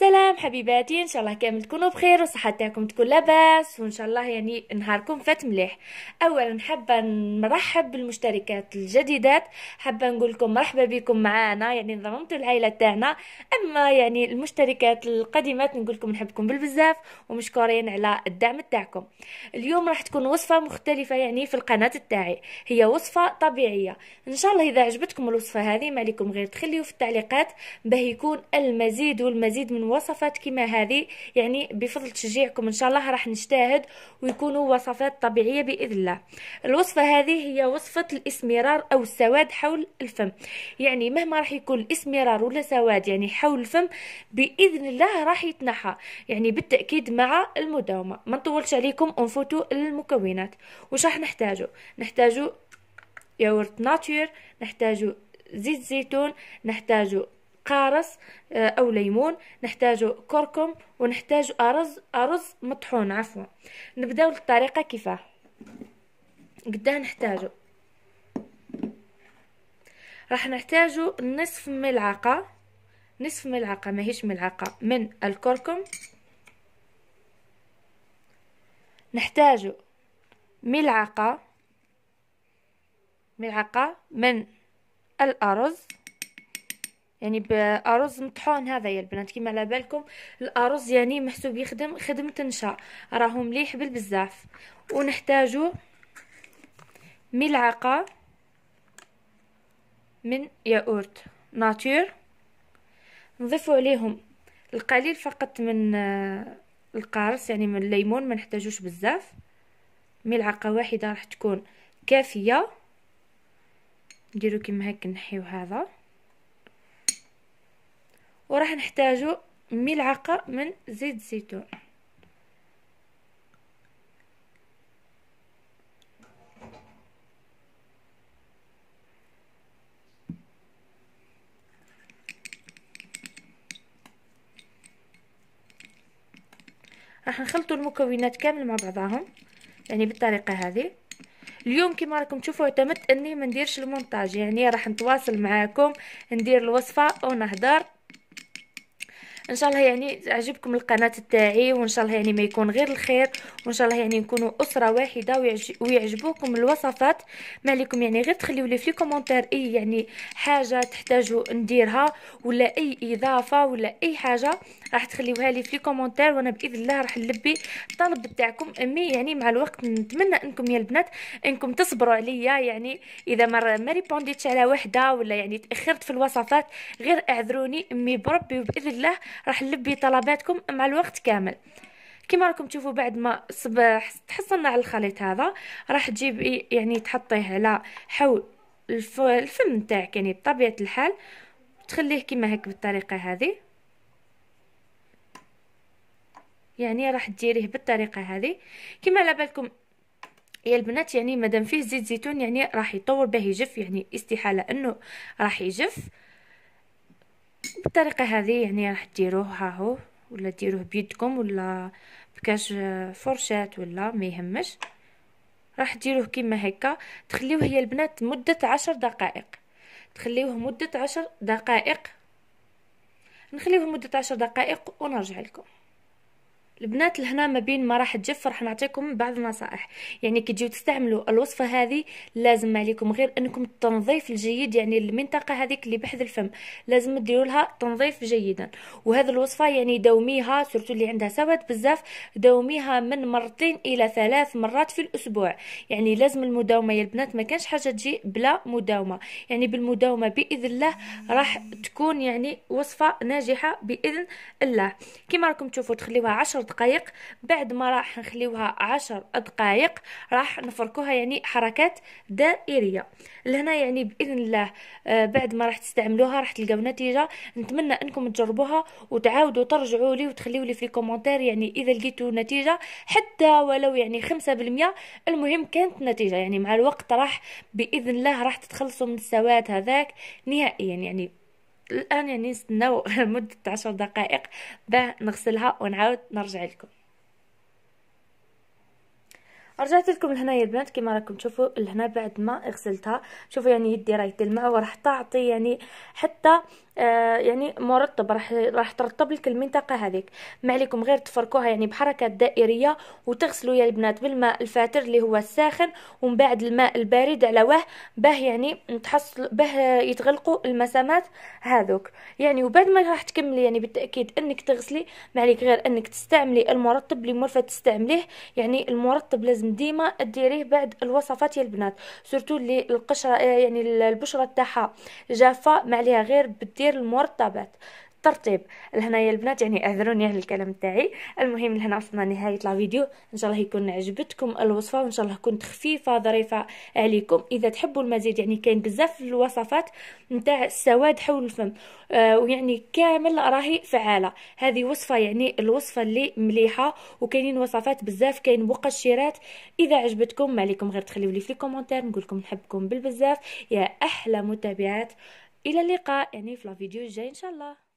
se السلام حبيباتي ان شاء الله كامل تكونوا بخير والصحه تاعكم تكون لاباس وان شاء الله يعني نهاركم فات مليح اولا حابه نرحب بالمشتركات الجديدات حابه نقول لكم مرحبا بكم معانا يعني انضممتوا العائله تاعنا اما يعني المشتركات القديمات نقول لكم نحبكم بالبزاف ومشكورين على الدعم تاعكم اليوم راح تكون وصفه مختلفه يعني في القناه تاعي هي وصفه طبيعيه ان شاء الله اذا عجبتكم الوصفه هذه ما عليكم غير تخليو في التعليقات باه يكون المزيد والمزيد من وصفة وصفات كما هذه يعني بفضل تشجيعكم ان شاء الله راح نجتهد ويكونوا وصفات طبيعيه باذن الله الوصفه هذه هي وصفه الاسمرار او السواد حول الفم يعني مهما راح يكون الاسمرار ولا سواد يعني حول الفم باذن الله راح يتنحى يعني بالتاكيد مع المداومه ما نطولش عليكم ونفوتوا المكونات واش راح نحتاجو نحتاجو ياورت ناتشر نحتاجو زيت زيتون نحتاجو قارص آه، أو ليمون نحتاج كركم ونحتاج أرز أرز مطحون عفوا نبداو الطريقة كيفاه قداه نحتاجو راح نحتاجو نصف ملعقة نصف ملعقة ماهيش ملعقة من الكركم نحتاجو ملعقة ملعقة من الأرز يعني بارز مطحون هذا يا البنات كيما على بالكم الارز يعني محسوب يخدم خدمه نشا راهو مليح بالبزاف ونحتاجو ملعقه من ياورت ناتور نضيفوا عليهم القليل فقط من آه، القارص يعني من الليمون ما نحتاجوش بزاف ملعقه واحده راح تكون كافيه نديرو كيما هكا نحيو هذا وراح نحتاجو ملعقة من زيت الزيتون راح نخلطوا المكونات كامل مع بعضهم يعني بالطريقه هذه اليوم كما راكم تشوفوا اعتمدت اني ما نديرش المونتاج يعني راح نتواصل معاكم ندير الوصفه ونهضر ان شاء الله يعني تعجبكم القناه تاعي وان شاء الله يعني ما يكون غير الخير وان شاء الله يعني نكونوا اسره واحده ويعجبوكم الوصفات ما عليكم يعني غير تخليوا لي في كومونتير اي يعني حاجه تحتاجوا نديرها ولا اي اضافه ولا اي حاجه راح تخليوها لي في لي كومونتير وانا باذن الله راح نلبي الطلب تاعكم امي يعني مع الوقت نتمنى انكم يا البنات انكم تصبروا عليا يعني اذا ما ما ريبونديتش على وحده ولا يعني تاخرت في الوصفات غير اعذروني امي بربي وباذن الله راح نلبي طلباتكم مع الوقت كامل كما راكم تشوفوا بعد ما صباح تحصلنا على الخليط هذا راح تجيبي يعني تحطيه على حول الفم نتاعك يعني بطبيعه الحال تخليه كما هيك بالطريقه هذه يعني راح ديريه بالطريقه هذه كما على بالكم يا البنات يعني مادام فيه زيت زيتون يعني راح يطور به يجف يعني استحاله انه راح يجف بالطريقه هذه يعني راح ديروه هاهو ولا ديروه بيدكم ولا بكاش فرشات ولا ما يهمش راح ديروه كيما هكا تخليوه يا البنات مده عشر دقائق تخليوه مده عشر دقائق نخليوه مده عشر دقائق ونرجع لكم البنات لهنا ما بين ما راح تجف راح نعطيكم بعض النصائح يعني كي تجيو تستعملوا الوصفه هذه لازم عليكم غير انكم التنظيف الجيد يعني المنطقه هذيك اللي بحذ الفم لازم ديروا لها تنظيف جيدا وهذه الوصفه يعني دوميها سورتو اللي عندها سواد بزاف دوميها من مرتين الى ثلاث مرات في الاسبوع يعني لازم المداومه يا البنات ما كانش حاجه تجي بلا مداومه يعني بالمداومه باذن الله راح تكون يعني وصفه ناجحه باذن الله كما راكم تشوفوا تخليوها 10 دقائق بعد ما راح نخليوها عشر دقائق راح نفركوها يعني حركات دائريه لهنا يعني باذن الله آه، بعد ما راح تستعملوها راح تلقاو نتيجه نتمنى انكم تجربوها وتعاودوا ترجعوا لي وتخليوا لي في الكومنتار يعني اذا لقيتوا نتيجه حتى ولو يعني خمسة بالمئة المهم كانت نتيجه يعني مع الوقت راح باذن الله راح تتخلصوا من السواد هذاك نهائيا يعني الان يعني نستناو مده عشر دقائق باه نغسلها ونعاود نرجع لكم رجعت لكم يا البنات كما راكم تشوفوا لهنا بعد ما غسلتها شوفوا يعني يدي راهي تلمع وراح تعطي يعني حتى آه يعني مرتب راح راح ترتب لك المنطقه هذيك ما عليكم غير تفركوها يعني بحركات دائريه وتغسلوا يا البنات بالماء الفاتر اللي هو الساخن ومن بعد الماء البارد على واه باه يعني تحصل باه يتغلقوا المسامات هذوك يعني وبعد ما راح تكملي يعني بالتاكيد انك تغسلي ما عليك غير انك تستعملي المرطب اللي مرفه تستعمليه يعني المرطب لازم ديما ديريه بعد الوصفات يا البنات سورتو اللي القشره آه، يعني البشره تاعها جافه ما عليها غير بدير غير المرتبط الترتيب لهنايا البنات يعني اعذروني على الكلام تاعي المهم لهنا وصلنا نهايه فيديو ان شاء الله يكون عجبتكم الوصفه وان شاء الله كنت خفيفه ظريفه عليكم اذا تحبوا المزيد يعني كاين بزاف الوصفات نتاع السواد حول الفم آه ويعني كامل راهي فعاله هذه وصفه يعني الوصفه اللي مليحه وكاينين وصفات بزاف كاين مقشرات اذا عجبتكم ما عليكم غير تخليولي في الكومونتير نقول لكم نحبكم بالبزاف يا احلى متابعات الى اللقاء يعني في الفيديو الجاي ان شاء الله